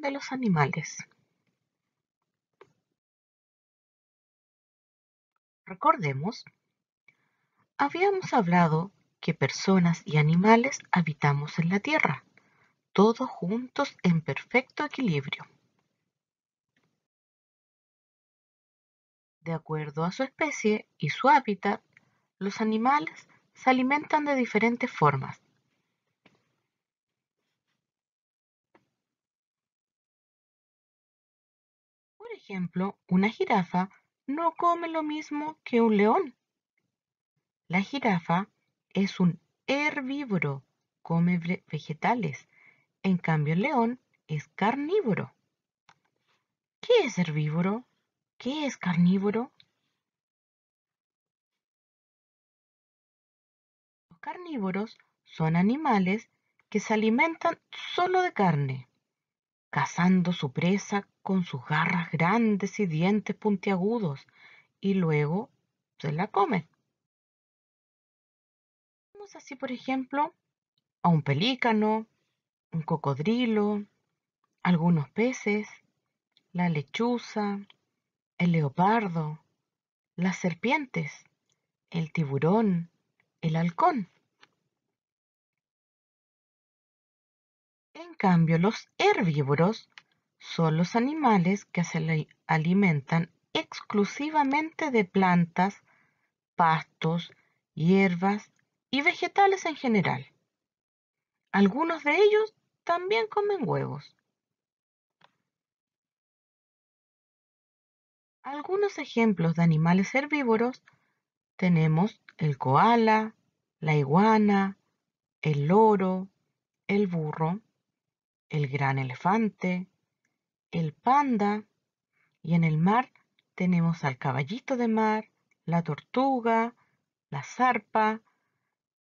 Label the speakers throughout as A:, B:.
A: de los animales. Recordemos,
B: habíamos hablado que personas y animales habitamos en la Tierra,
A: todos juntos en perfecto equilibrio. De acuerdo a su especie y su hábitat, los animales se alimentan de diferentes formas, ejemplo, una jirafa no come lo mismo que un león.
B: La jirafa es un herbívoro, come vegetales. En cambio, el león es carnívoro. ¿Qué es
A: herbívoro? ¿Qué es carnívoro? Los carnívoros son animales que se alimentan
B: solo de carne cazando su presa con sus garras grandes y dientes puntiagudos, y luego se la come. Vemos así, por ejemplo, a un pelícano, un cocodrilo, algunos peces, la lechuza, el leopardo, las serpientes, el tiburón, el halcón. En cambio, los herbívoros son los animales que se alimentan exclusivamente de plantas, pastos, hierbas y vegetales en general. Algunos de ellos también comen huevos. Algunos ejemplos de animales herbívoros tenemos el koala, la iguana, el loro, el burro, el gran elefante, el panda y en el mar tenemos al caballito de mar, la tortuga, la zarpa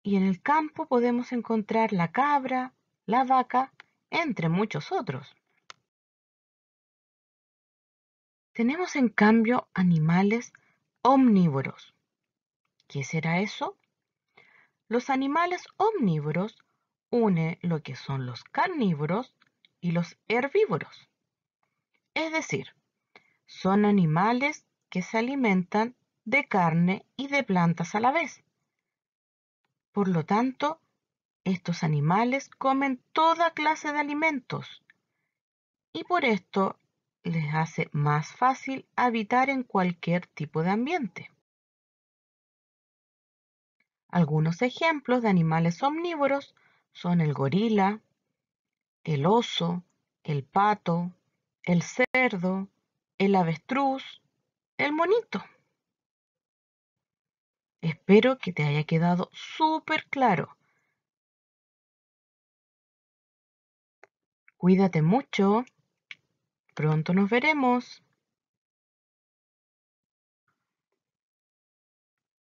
B: y en el campo podemos encontrar la cabra, la vaca, entre muchos otros. Tenemos en cambio animales omnívoros. ¿Qué será eso? Los animales omnívoros une lo que son los carnívoros y los herbívoros. Es decir, son animales que se alimentan de carne y de plantas a la vez. Por lo tanto, estos animales comen toda clase de alimentos y por esto les hace más fácil habitar en cualquier tipo de ambiente. Algunos ejemplos de animales omnívoros son el gorila, el oso, el pato, el cerdo,
A: el avestruz, el monito. Espero que te haya quedado súper claro. Cuídate mucho. Pronto nos veremos.